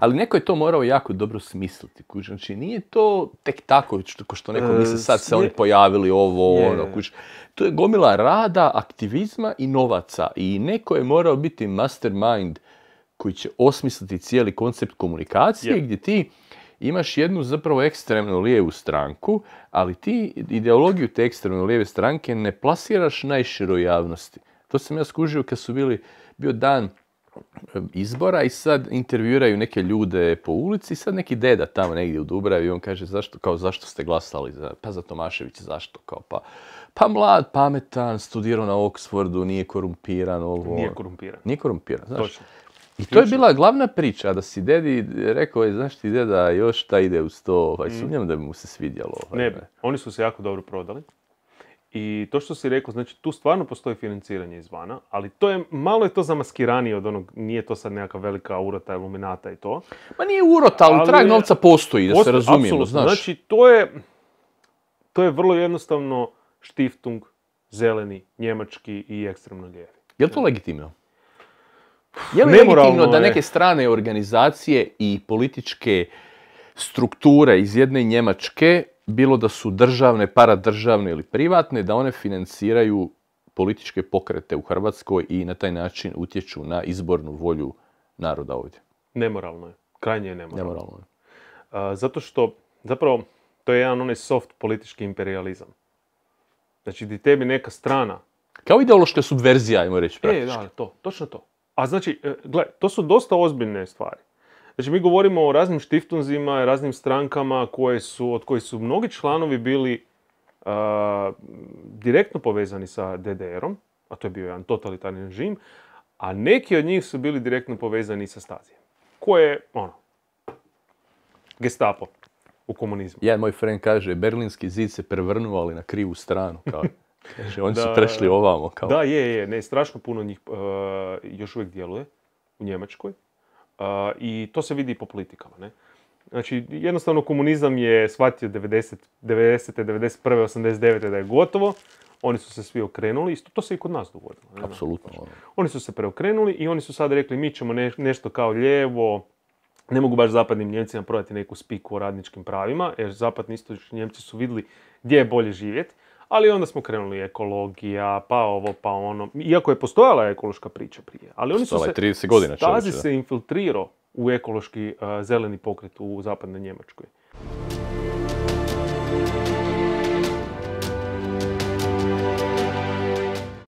Ali neko je to morao jako dobro smisliti, kuć. Znači, nije to tek tako, ko što neko e, misli, sad se oni pojavili ovo, ono, To je gomila rada, aktivizma i novaca. I neko je morao biti mastermind koji će osmisliti cijeli koncept komunikacije, gdje ti imaš jednu zapravo ekstremno lijevu stranku, ali ti ideologiju te ekstremno lijeve stranke ne plasiraš najširoj javnosti. To sam ja skužio kad su bili, bio dan izbora i sad intervjuiraju neke ljude po ulici i sad neki deda tamo negdje u Dubravi i on kaže zašto, kao zašto ste glasali za, pa za Tomašević, zašto kao pa, pa mlad, pametan, studirao na Oxfordu, nije korumpiran, ovo. Nije korumpiran. Nije korumpiran, znaš. I to je bila glavna priča, da si dedi rekao je, znaš ti deda, još ta ide uz to, ovaj, mm. sumnjam da bi mu se svidjelo. Ovaj, ne, oni su se jako dobro prodali. I to što si rekao, znači tu stvarno postoji financiranje izvana, ali to je, malo je to zamaskiranije od onog, nije to sad nekakva velika urota, iluminata i to. Ma nije urota, ali, trag novca postoji, da se razumijemo, Znači, to je, to je vrlo jednostavno štiftung, zeleni, njemački i ekstremno lijevi. Je li to legitimno? Je li legitimno da neke strane organizacije i političke strukture iz jedne Njemačke bilo da su državne, paradržavne ili privatne, da one financiraju političke pokrete u Hrvatskoj i na taj način utječu na izbornu volju naroda ovdje. Nemoralno je. Krajnje je nemoralno. nemoralno zato što, zapravo, to je jedan onaj soft politički imperializam. Znači, di tebi neka strana... Kao ideološka subverzija, ajmo reći, praktički. E, da, to, točno to. A znači, e, gle to su dosta ozbiljne stvari. Znači mi govorimo o raznim štiftunzima, raznim strankama koje su, od kojih su mnogi članovi bili uh, direktno povezani sa DDR-om, a to je bio jedan totalitarni režim, a neki od njih su bili direktno povezani sa Stazijem. Ko je, ono, gestapo u komunizmu. Jedan moj friend kaže, berlinski zid se prevrnuo, ali na krivu stranu. Kao, kaže, oni su prešli ovamo. Kao. Da, je, je, ne, strašno puno njih uh, još uvijek djeluje u Njemačkoj. I to se vidi po politikama. Ne? Znači, jednostavno komunizam je shvatio 90, 90. 91. 89. da je gotovo. Oni su se svi okrenuli isto to se i kod nas dogodilo. Apsolutno. Znači, ono. Oni su se preokrenuli i oni su sad rekli mi ćemo nešto kao lijevo, ne mogu baš zapadnim Njemcima prodati neku spiku o radničkim pravima, jer zapadni istočni Njemci su vidjeli gdje je bolje živjeti ali onda smo krenuli ekologija, pa ovo, pa ono. Iako je postojala ekološka priča prije, ali oni su se... Stazi se infiltrirao u ekološki eh, zeleni pokret u zapadnoj Njemačkoj.